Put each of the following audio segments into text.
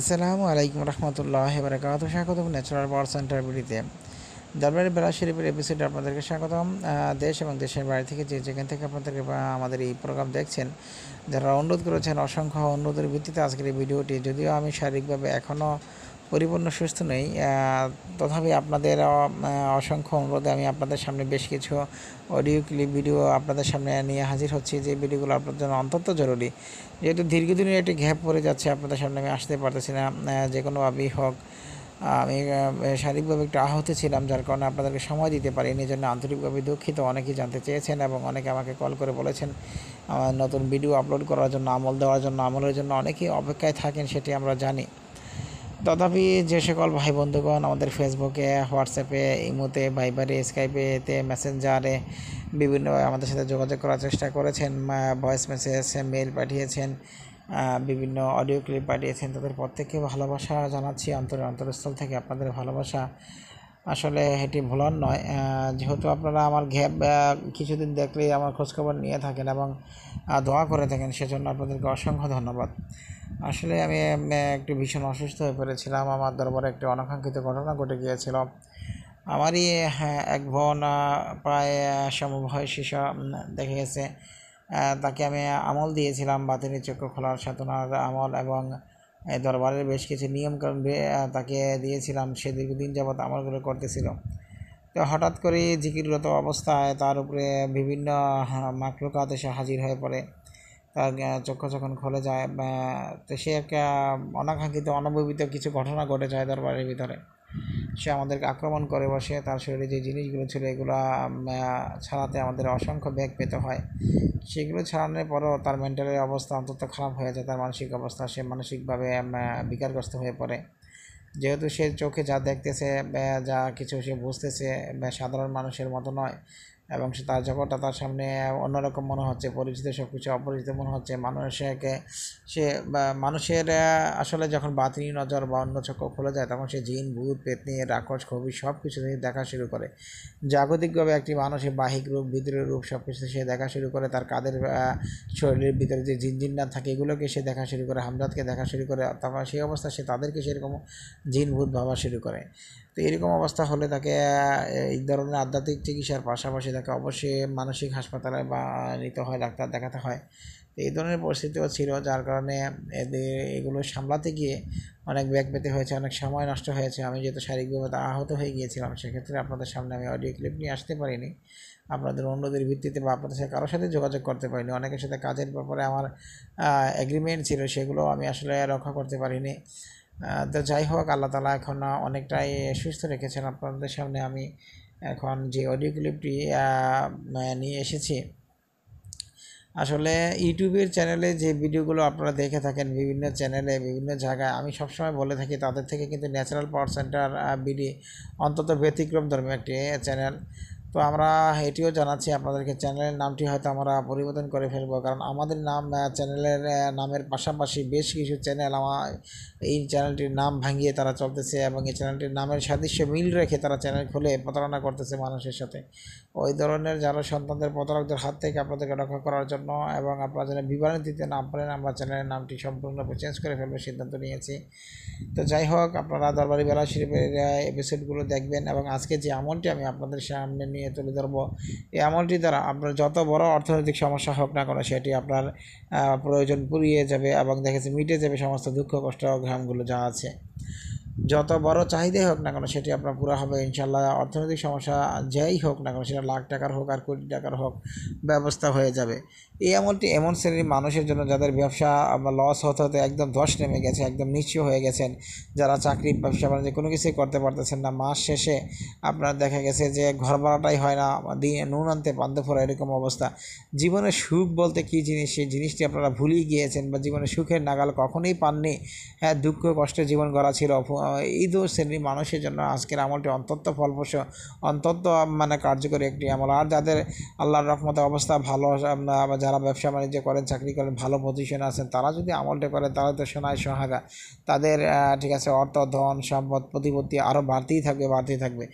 আসসালামু আলাইকুম রহমতুল্লাহ বারাকাত স্বাগত ন্যাচারাল পাওয়ার সেন্টার বিডিতে দরবারের বেলা শরীফের এপিসোডে আপনাদেরকে স্বাগতম দেশ এবং দেশের বাইরে থেকে যে যেখান থেকে আপনাদেরকে আমাদের এই প্রোগ্রাম দেখছেন যারা অনুরোধ করেছেন অসংখ্য অনুরোধের ভিত্তিতে আজকের এই ভিডিওটি যদিও আমি শারীরিকভাবে এখনও পরিপূর্ণ সুস্থ নেই তথাপি আপনাদের অসংখ্য অনুরোধে আমি আপনাদের সামনে বেশ কিছু অডিও ক্লিপ ভিডিও আপনাদের সামনে নিয়ে হাজির হচ্ছি যে ভিডিওগুলো আপনাদের জন্য অন্তত জরুরি যেহেতু দীর্ঘদিনের একটি ঘ্যাপ পড়ে যাচ্ছে আপনাদের সামনে আমি আসতে পারতেছি না যে কোনোভাবেই হোক আমি শারীরিকভাবে একটু আহত ছিলাম যার কারণে আপনাদেরকে সময় দিতে পারি এই জন্য আন্তরিকভাবে দুঃখিত অনেকেই জানতে চেয়েছেন এবং অনেকে আমাকে কল করে বলেছেন নতুন ভিডিও আপলোড করার জন্য আমল দেওয়ার জন্য আমলের জন্য অনেকেই অপেক্ষায় থাকেন সেটি আমরা জানি তথাপি যে সকল ভাই বন্ধুগণ আমাদের ফেসবুকে হোয়াটসঅ্যাপে ইমোতে ভাইবারে স্কাইপেতে মেসেঞ্জারে বিভিন্ন আমাদের সাথে যোগাযোগ করার চেষ্টা করেছেন ভয়েস মেসেজ মেল পাঠিয়েছেন বিভিন্ন অডিও ক্লিপ পাঠিয়েছেন তাদের প্রত্যেককে ভালোবাসা জানাচ্ছি অন্তরের অন্তরস্থল থেকে আপনাদের ভালোবাসা আসলে এটি ভুলার নয় যেহেতু আপনারা আমার ঘ্যাপ কিছুদিন দেখলেই আমার খোঁজখবর নিয়ে থাকেন এবং দোয়া করে থাকেন সেজন্য আপনাদেরকে অসংখ্য ধন্যবাদ আসলে আমি একটু ভীষণ অসুস্থ হয়ে পড়েছিলাম আমার দরবারে একটি অনাকাঙ্ক্ষিত ঘটনা ঘটে গিয়েছিল আমারই এক বোন প্রায় সমবয়সী দেখে গেছে তাকে আমি আমল দিয়েছিলাম বাতিলের চক্ষু খোলার সাধনার আমল এবং দরবারের বেশ কিছু নিয়মকানুন তাকে দিয়েছিলাম সে দীর্ঘদিন যাবৎ করে করতেছিল তো হঠাৎ করে জিকিররত অবস্থায় তার উপরে বিভিন্ন মাকলুকাত এসে হাজির হয়ে পড়ে তার চক্ষু যখন খোলে যায় তো সে একটা অনাকাঙ্ক্ষিত অনববিত কিছু ঘটনা ঘটে যায় দরবারের ভিতরে সে আমাদেরকে আক্রমণ করে বসে তার শরীরে যে জিনিসগুলো ছিল এগুলো ছাড়াতে আমাদের অসংখ্য ব্যাগ পেতে হয় সেগুলো ছাড়ানোর পরও তার মেন্টালের অবস্থা অন্তত খারাপ হয়ে যায় তার মানসিক অবস্থা সে মানসিকভাবে বিকারগ্রস্ত হয়ে পড়ে যেহেতু সে চোখে যা দেখতেছে যা কিছু সে বুঝতেছে সাধারণ মানুষের মতো নয় এবং সে তার জগৎটা তার সামনে অন্যরকম মনে হচ্ছে পরিচিত সব কিছু অপরিচিত মনে হচ্ছে মানুষকে সে মানুষের আসলে যখন বাতিনি নজর বা অন্য চক্ষ খোলা যায় তখন সে জিন ভূত পেতনি রাক্ষস কবি সব কিছু দেখা শুরু করে জাগতিকভাবে একটি মানুষের বাহিক রূপ ভিতরের রূপ সব কিছু সে দেখা শুরু করে তার কাদের শরীরের ভিতরে যে জিন না থাকে এগুলোকে সে দেখা শুরু করে হামদাদকে দেখা শুরু করে তারপর সেই অবস্থা সে তাদেরকে সেরকম জিন ভূত ভাবা শুরু করে তো এরকম অবস্থা হলে তাকে এই ধরনের আধ্যাত্মিক চিকিৎসার পাশাপাশি তাকে অবশ্যই মানসিক হাসপাতালে বা নিতে হয় ডাক্তার দেখাতে হয় তো এই ধরনের পরিস্থিতিও ছিল যার কারণে এদের এগুলো সামলাতে গিয়ে অনেক ব্যাগ পেতে হয়েছে অনেক সময় নষ্ট হয়েছে আমি যেহেতু শারীরিকভাবে আহত হয়ে গিয়েছিলাম সেক্ষেত্রে আপনাদের সামনে আমি অডিও ক্লিপ নিয়ে আসতে পারিনি আপনাদের অন্যদের ভিত্তিতে বা আপনাদের সাথে কারোর সাথে যোগাযোগ করতে পারিনি অনেকের সাথে কাজের ব্যাপারে আমার অ্যাগ্রিমেন্ট ছিল সেগুলো আমি আসলে রক্ষা করতে পারিনি তো যাই হোক আল্লাহ তালা এখন অনেকটাই সুস্থ রেখেছেন আপনাদের সামনে আমি এখন যে অডিও ক্লিপটি নিয়ে এসেছি আসলে ইউটিউবের চ্যানেলে যে ভিডিওগুলো আপনারা দেখে থাকেন বিভিন্ন চ্যানেলে বিভিন্ন জায়গায় আমি সবসময় বলে থাকি তাদের থেকে কিন্তু ন্যাচারাল পাওয়ার সেন্টার বিডি অন্তত ব্যতিক্রম ধর্মীয় একটি চ্যানেল তো আমরা এটিও জানাচ্ছি আপনাদেরকে চ্যানেলের নামটি হয়তো আমরা পরিবর্তন করে ফেলবো কারণ আমাদের নাম চ্যানেলের নামের পাশাপাশি বেশ কিছু চ্যানেল আমার এই চ্যানেলটির নাম ভাঙিয়ে তারা চলতেছে এবং এই চ্যানেলটির নামের সাদৃশ্য মিল রেখে তারা চ্যানেল খুলে প্রতারণা করতেছে মানুষের সাথে ওই ধরনের যারা সন্তানদের প্রতারকদের হাত থেকে আপনাদেরকে রক্ষা করার জন্য এবং আপনারা যেন বিবরণী দিতে না পারেন আমরা চ্যানেলের নামটি সম্পূর্ণ চেঞ্জ করে ফেলবার সিদ্ধান্ত নিয়েছি তো যাই হোক আপনারা দরবারি বেলা শিল্পের এপিসোডগুলো দেখবেন এবং আজকে যে আমলটি আমি আপনাদের সামনে নিয়ে নিয়ে তুলে ধরবো এই আমলটি দ্বারা আপনার যত বড় অর্থনৈতিক সমস্যা হোক না কেন সেটি আপনার প্রয়োজন পুরিয়ে যাবে এবং দেখেছি মিটে যাবে সমস্ত দুঃখ কষ্ট ঘামগুলো যা আছে যত বড় চাহিদাই হোক না কেন সেটি আপনার পুরো হবে ইনশাল্লাহ অর্থনৈতিক সমস্যা যাই হোক না কেন সেটা লাখ টাকার হোক আর কোটি টাকার হোক ব্যবস্থা হয়ে যাবে এই আমলটি এমন শ্রেণীর মানুষের জন্য যাদের ব্যবসা লস হতে হতে একদম ধস নেমে গেছে একদম নিশ্চয় হয়ে গেছেন যারা চাকরি ব্যবসা বাণিজ্য কোনো কিছুই করতে পারতেছেন না মাস শেষে আপনার দেখা গেছে যে ঘর ভাড়াটাই হয় না দিয়ে নুন আনতে বান্ধব ফোরা এরকম অবস্থা জীবনে সুখ বলতে কী জিনিস সেই জিনিসটি আপনারা ভুলেই গিয়েছেন বা জীবনে সুখের নাগাল কখনোই পাননি হ্যাঁ দুঃখ কষ্টে জীবন গড়া ছিল এই দু শ্রেণীর মানুষের জন্য আজকের আমলটি অন্তত ফলপ্রসূ অন্তত মানে কার্যকরী একটি আমল আর যাদের আল্লাহর রহমতের অবস্থা ভালো যারা ব্যবসা বাণিজ্য করেন চাকরি করেন ভালো পজিশনে আছেন তারা যদি আমলটি করেন তাহলে তো সোনায় সোহাগা তাদের ঠিক আছে অর্থ ধন সম্পদ প্রতিপত্তি আরও বাড়তেই থাকবে বাড়তেই থাকবে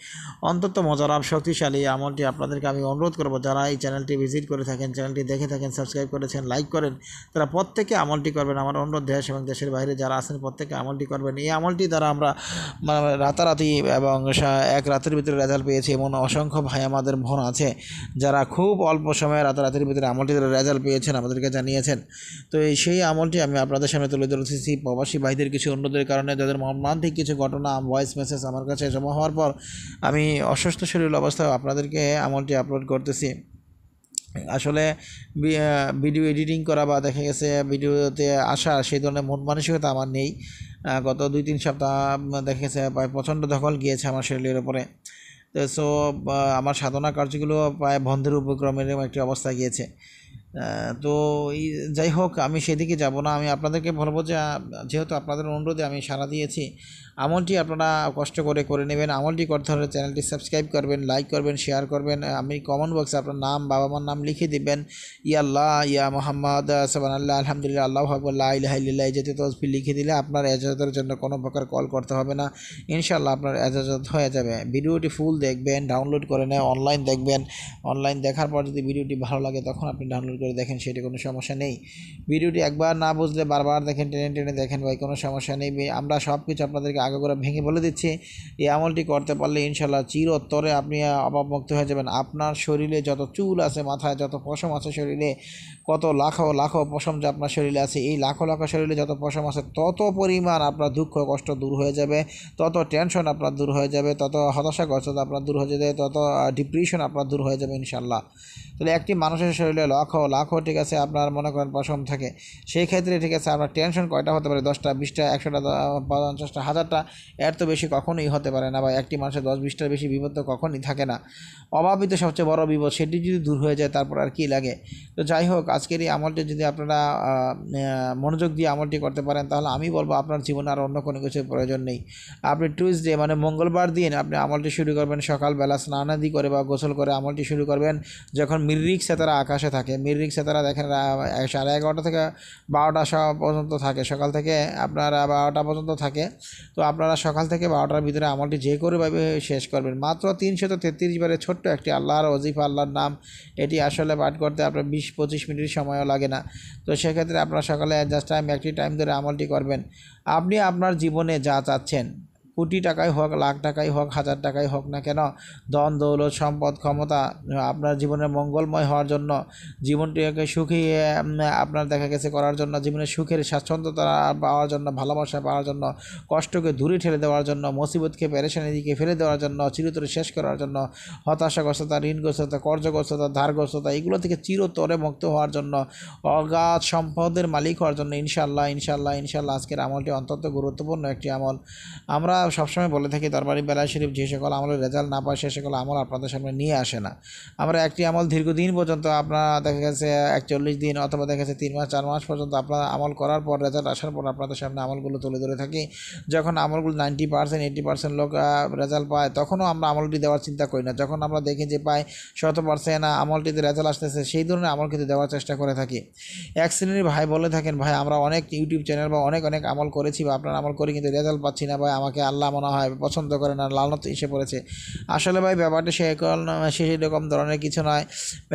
অন্তত মজারাম শক্তিশালী আমলটি আপনাদেরকে আমি অনুরোধ করবো যারা এই চ্যানেলটি ভিজিট করে থাকেন চ্যানেলটি দেখে থাকেন সাবস্ক্রাইব করেছেন লাইক করেন তারা প্রত্যেকে আমলটি করবেন আমার অনুরোধ দেশ এবং দেশের বাইরে যারা আছেন প্রত্যেকে আমলটি করবেন এই আমলটি দ্বারা আমরা মানে রাতারাতি এবং এক রাতের ভিতরে রেজাল্ট পেয়েছি এমন অসংখ্য ভাই আমাদের বোন আছে যারা খুব অল্প সময়ে রাতারাতির ভিতরে আমলটি রেজাল্ট পেয়েছেন আমাদেরকে জানিয়েছেন তো এই সেই আমলটি আমি আপনাদের সামনে তুলে ধরেছি প্রবাসী ভাইদের কিছু অন্যদের কারণে যাদের মর্মান্তিক কিছু ঘটনা ভয়েস মেসেজ আমার কাছে জমা হওয়ার পর আমি অসুস্থ শরীর অবস্থায় আপনাদেরকে আমলটি আপলোড করতেছি আসলে ভিডিও এডিটিং করা বা দেখা গেছে ভিডিওতে আসা সেই ধরনের মন মানসিকতা আমার নেই গত দুই তিন সপ্তাহ দেখেছে প্রচণ্ড দখল গিয়েছে আমার শরীরের ওপরে তো সো আমার সাধনা কার্যগুলো প্রায় বন্ধের উপক্রমের একটি অবস্থা গিয়েছে তো এই যাই হোক আমি সেদিকে যাব না আমি আপনাদেরকে বলবো যে যেহেতু আপনাদের অনুরোধে আমি সাড়া দিয়েছি আমলটি আপনারা কষ্ট করে করে নেবেন আমলটি করতে হলে চ্যানেলটি সাবস্ক্রাইব করবেন লাইক করবেন শেয়ার করবেন আমি কমেন্ট বক্সে আপনার নাম বাবা মার নাম লিখে দিবেন ইয়াল্লাহ ইয়া মোহাম্মদ সাবান আল্লাহ আলহামদুলিল্লাহ আল্লাহ আকবুল্লাহ ইহাইল্লাহ যেতে তসফি লিখে দিলে আপনার এজাজতের জন্য কোনো প্রকার কল করতে হবে না ইনশাল্লাহ আপনার এজাজত হয়ে যাবে ভিডিওটি ফুল দেখবেন ডাউনলোড করে নেয় অনলাইন দেখবেন অনলাইন দেখার পর যদি ভিডিওটি ভালো লাগে তখন আপনি ডাউনলোড করে দেখেন সেটি কোনো সমস্যা নেই ভিডিওটি একবার না বুঝলে বারবার দেখেন টেনে টেনে দেখেন ভাই কোনো সমস্যা নেই আমরা সব কিছু আপনাদেরকে আগাগোড়া ভেঙে বলে দিচ্ছি এই আমলটি করতে পারলে ইনশাল্লাহ চিরোত্তরে আপনি মুক্ত হয়ে যাবেন আপনার শরীরে যত চুল আছে মাথায় যত পশম আছে শরীরে কত লাখো লাখো পশম যে আপনার শরীরে আছে এই লাখো লাখো শরীরে যত পশম আছে তত পরিমাণ আপনার দুঃখ কষ্ট দূর হয়ে যাবে তত টেনশন আপনার দূর হয়ে যাবে তত হতাশাগ্রস্ততা আপনার দূর হয়ে যাবে তত ডিপ্রেশন আপনার দূর হয়ে যাবে ইনশাল্লাহ তাহলে একটি মানুষের শরীরে লাখো লাখো ঠিক আছে আপনার মনে করেন পশম থাকে সেই ক্ষেত্রে ঠিক আছে আপনার টেনশন কয়টা হতে পারে দশটা বিশটা একশোটা পঞ্চাশটা হাজার দশটা এর তো বেশি কখনোই হতে পারে না বা একটি মানুষের দশ বিশটার বেশি বিপদ তো কখনই থাকে না অভাবিত সবচেয়ে বড় বিপদ সেটি যদি দূর হয়ে যায় তারপর আর কি লাগে তো যাই হোক আজকের এই আমলটি যদি আপনারা মনোযোগ দিয়ে আমলটি করতে পারেন তাহলে আমি বলবো আপনার জীবনে আর অন্য কোনো কিছুর প্রয়োজন নেই আপনি টুইসডে মানে মঙ্গলবার দিন আপনি আমলটি শুরু করবেন সকালবেলা স্নানাদি করে বা গোসল করে আমলটি শুরু করবেন যখন মির্রিক সেতারা আকাশে থাকে মির্রিক সেতারা দেখেন সাড়ে এগারোটা থেকে বারোটা পর্যন্ত থাকে সকাল থেকে আপনারা বারোটা পর্যন্ত থাকে তো আপনারা সকাল থেকে বারোটার ভিতরে আমলটি যে কোনোভাবে শেষ করবেন মাত্র তিনশত তেত্রিশ বারে ছোট্ট একটি আল্লাহর অজিফা আল্লাহর নাম এটি আসলে পাঠ করতে আপনার বিশ পঁচিশ মিনিট সময়ও লাগে না তো সেক্ষেত্রে আপনারা সকালে জাস্ট টাইম একটি টাইম ধরে আমলটি করবেন আপনি আপনার জীবনে যা চাচ্ছেন কোটি টাকাই হোক লাখ টাকাই হোক হাজার টাকাই হোক না কেন দন দৌলত সম্পদ ক্ষমতা আপনার জীবনের মঙ্গলময় হওয়ার জন্য জীবনটিকে সুখী আপনার দেখা গেছে করার জন্য জীবনের সুখের স্বাচ্ছন্দ্যতা পাওয়ার জন্য ভালোবাসা পাওয়ার জন্য কষ্টকে দূরে ঠেলে দেওয়ার জন্য মুসিবতকে পেরেশানির দিকে ফেলে দেওয়ার জন্য চিরতরে শেষ করার জন্য হতাশাগ্রস্ততা ঋণগ্রস্ততা কর্যগ্রস্ততা ধারগ্রস্ততা এগুলো থেকে চিরতরে মুক্ত হওয়ার জন্য অগাধ সম্পদের মালিক হওয়ার জন্য ইনশাল্লাহ ইনশাল্লাহ ইনশাল্লাহ আজকের আমলটি অত্যন্ত গুরুত্বপূর্ণ একটি আমল আমরা সবসময় বলে থাকি দরবারি বেলা শরীফ যে সকল আমলের রেজাল্ট না পায় সে সকল আমল আপনাদের সামনে নিয়ে আসে না আমরা একটি আমল দীর্ঘদিন পর্যন্ত আপনারা দেখা গেছে একচল্লিশ দিন অথবা দেখা গেছে তিন মাস চার মাস পর্যন্ত আপনারা আমল করার পর রেজাল্ট আসার পর আপনাদের সামনে আমলগুলো তুলে ধরে থাকি যখন আমলগুলো নাইনটি পার্সেন্ট এইটি পার্সেন্ট লোক রেজাল্ট পায় তখনও আমরা আমলটি দেওয়ার চিন্তা করি না যখন আমরা দেখি যে পাই শত পার্সেন্ট আমলটিতে রেজাল্ট আসতেছে সেই ধরনের আমল কিন্তু দেওয়ার চেষ্টা করে থাকি এক শ্রেণীর ভাই বলে থাকেন ভাই আমরা অনেক ইউটিউব চ্যানেল বা অনেক অনেক আমল করেছি বা আপনার আমল করে কিন্তু রেজাল্ট পাচ্ছি না ভাই আমাকে আল্লাহ মনে হয় পছন্দ করে না লালনত এসে পড়েছে আসলে ভাই ব্যাপারটি সে সে সেরকম ধরনের কিছু নয়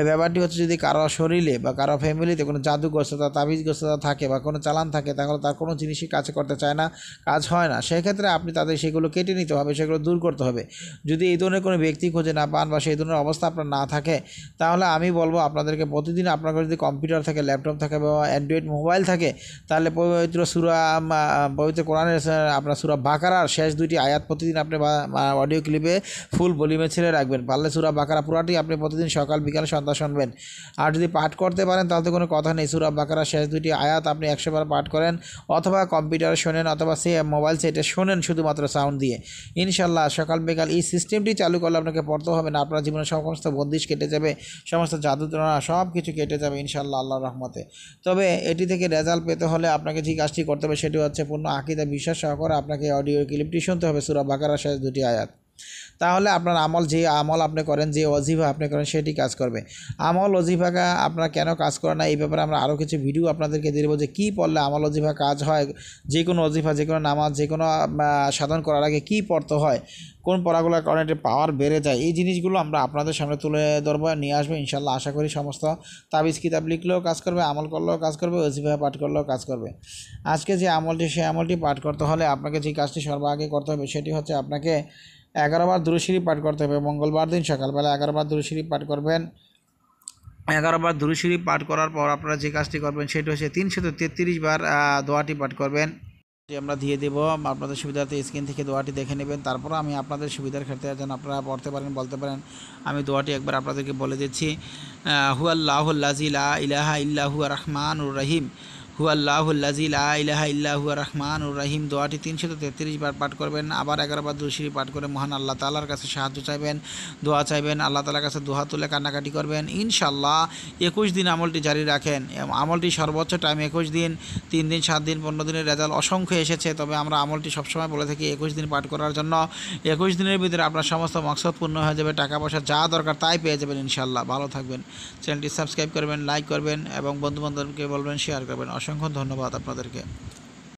ব্যাপারটি হচ্ছে যদি কারো শরীরে বা কারো ফ্যামিলিতে কোনো জাদুগ্রস্ততা তাবিজগ্রস্ততা থাকে বা কোনো চালান থাকে তাহলে তার কোনো জিনিসই কাজ করতে চায় না কাজ হয় না সেক্ষেত্রে আপনি তাদের সেগুলো কেটে নিতে হবে সেগুলো দূর করতে হবে যদি এই ধরনের কোনো ব্যক্তি খুঁজে না পান বা সেই ধরনের অবস্থা আপনার না থাকে তাহলে আমি বলবো আপনাদেরকে প্রতিদিন আপনার যদি কম্পিউটার থাকে ল্যাপটপ থাকে বা অ্যান্ড্রয়েড মোবাইল থাকে তাহলে পবিত্র সুরা পবিত্র কোরআনের আপনার সুরা বাকারার শেষ শেষ দুইটি আয়াত প্রতিদিন আপনি অডিও ক্লিপে ফুল ভলিউমে ছেড়ে রাখবেন পারলে সুরা বাকারা পুরাটি আপনি প্রতিদিন সকাল বিকাল সন্ধ্যা শুনবেন আর যদি পাঠ করতে পারেন তাহলে তো কোনো কথা নেই সুরা বাকারা শেষ দুটি আয়াত আপনি একশোবার পাঠ করেন অথবা কম্পিউটারে শোনেন অথবা সে মোবাইল সেটে শোনেন শুধুমাত্র সাউন্ড দিয়ে ইনশাল্লাহ সকাল বিকাল এই সিস্টেমটি চালু করলে আপনাকে পড়তে হবে না আপনার জীবনের সমস্ত বন্দিশ কেটে যাবে সমস্ত জাদুতনা সব কিছু কেটে যাবে ইনশাল্লাহ আল্লাহ রহমতে তবে এটি থেকে রেজাল্ট পেতে হলে আপনাকে যে কাজটি করতে হবে সেটি হচ্ছে পূর্ণ আকিদা বিশ্বাস সহকারে আপনাকে অডিও ক্লিপটি এটি শুনতে হবে সুরা বাকারার সাথে দুটি আয়াত তাহলে আপনার আমল যে আমল আপনি করেন যে অজিফা আপনি করেন সেটি কাজ করবে আমল অজিফাকা আপনার কেন কাজ করে না এই ব্যাপারে আমরা আরও কিছু ভিডিও আপনাদেরকে দেবো যে কী পড়লে আমল অজিফা কাজ হয় যে কোনো অজিফা যে কোনো নামাজ যে কোনো সাধন করার আগে কী পড়তে হয় কোন পড়াগুলোর কারণে এটির পাওয়ার বেড়ে যায় এই জিনিসগুলো আমরা আপনাদের সামনে তুলে ধরবো নিয়ে আসবো ইনশাল্লাহ আশা করি সমস্ত তাবিজ কিতাব লিখলেও কাজ করবে আমল করলেও কাজ করবে অজিফা পাঠ করলেও কাজ করবে আজকে যে আমলটি সেই আমলটি পাঠ করতে হলে আপনাকে যে কাজটি সর্বাগে করতে হবে সেটি হচ্ছে আপনাকে এগারোবার দুরুশিরি পাঠ করতে হবে মঙ্গলবার দিন সকালবেলা এগারোবার দুরুশিরি পাঠ করবেন এগারোবার দুরুশিরি পাঠ করার পর আপনারা যে কাজটি করবেন সেটি হচ্ছে তিনশত তেত্রিশ বার দোয়াটি পাঠ করবেন আমরা দিয়ে দেবো আপনাদের সুবিধার্থে স্ক্রিন থেকে দোয়াটি দেখে নেবেন তারপর আমি আপনাদের সুবিধার ক্ষেত্রে যেন আপনারা পড়তে পারেন বলতে পারেন আমি দোয়াটি একবার আপনাদেরকে বলে দিচ্ছি আল্লাহ ইলাহা ইল্লাহু রহমান রহিম হুয়াল্লাহুল্লাজিল্লাহ রহমান উর রাহিম দোয়াটি তিনশো তেত্রিশ বার পাঠ করবেন আবার এগারো বার দুশিরি পাঠ করে মহান আল্লাহ তালার কাছে সাহায্য চাইবেন দোয়া চাইবেন আল্লাহ তালার কাছে দোহা তুলে কান্নাকাটি করবেন ইনশাল্লাহ একুশ দিন আমলটি জারি রাখেন আমলটি সর্বোচ্চ টাইম একুশ দিন তিন দিন সাত দিন পনেরো দিনের রেজাল্ট অসংখ্য এসেছে তবে আমরা আমলটি সবসময় বলে থাকি একুশ দিন পাঠ করার জন্য একুশ দিনের ভিতরে আপনার সমস্ত মকসদ পূর্ণ হয়ে যাবে টাকা পয়সা যা দরকার তাই পেয়ে যাবেন ইনশাল্লাহ ভালো থাকবেন চ্যানেলটি সাবস্ক্রাইব করবেন লাইক করবেন এবং বন্ধুবান্ধবকে বলবেন শেয়ার করবেন অসংখ্য ধন্যবাদ আপনাদেরকে